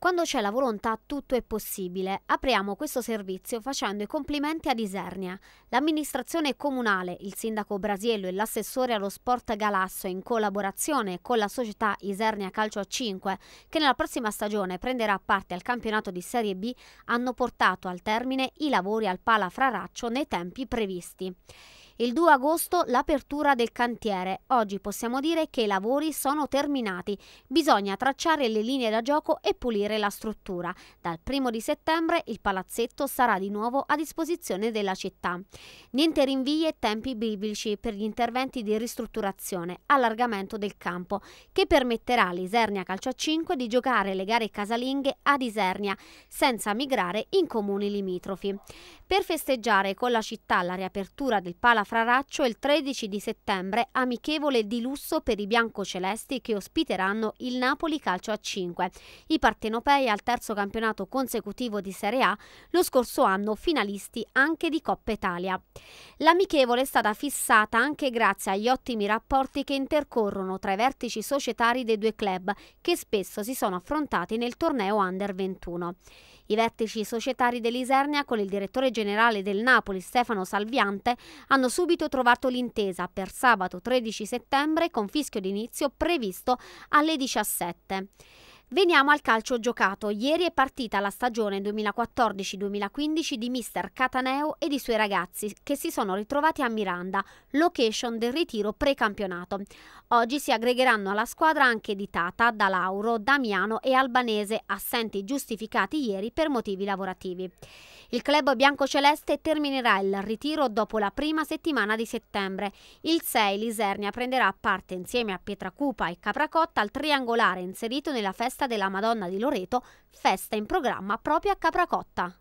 Quando c'è la volontà tutto è possibile. Apriamo questo servizio facendo i complimenti ad Isernia. L'amministrazione comunale, il sindaco Brasiello e l'assessore allo sport Galasso in collaborazione con la società Isernia Calcio a 5, che nella prossima stagione prenderà parte al campionato di Serie B, hanno portato al termine i lavori al Pala Fraraccio nei tempi previsti. Il 2 agosto l'apertura del cantiere. Oggi possiamo dire che i lavori sono terminati. Bisogna tracciare le linee da gioco e pulire la struttura. Dal 1 di settembre il palazzetto sarà di nuovo a disposizione della città. Niente rinvii e tempi biblici per gli interventi di ristrutturazione, allargamento del campo, che permetterà all'Isernia Calcio 5 di giocare le gare casalinghe ad Isernia senza migrare in comuni limitrofi per festeggiare con la città la riapertura del Palafraraccio il 13 di settembre, amichevole di lusso per i biancocelesti che ospiteranno il Napoli Calcio a 5. I partenopei al terzo campionato consecutivo di Serie A, lo scorso anno finalisti anche di Coppa Italia. L'amichevole è stata fissata anche grazie agli ottimi rapporti che intercorrono tra i vertici societari dei due club che spesso si sono affrontati nel torneo Under 21. I vertici societari dell'Isernia con il direttore generale generale del Napoli Stefano Salviante hanno subito trovato l'intesa per sabato 13 settembre con fischio d'inizio previsto alle 17. Veniamo al calcio giocato. Ieri è partita la stagione 2014-2015 di mister Cataneo e dei suoi ragazzi che si sono ritrovati a Miranda, location del ritiro precampionato. Oggi si aggregheranno alla squadra anche di Tata, Dalauro, Damiano e Albanese, assenti giustificati ieri per motivi lavorativi. Il club biancoceleste terminerà il ritiro dopo la prima settimana di settembre. Il 6 Lisernia prenderà parte insieme a Pietracupa e Capracotta al triangolare inserito nella festa festa della Madonna di Loreto, festa in programma proprio a Capracotta.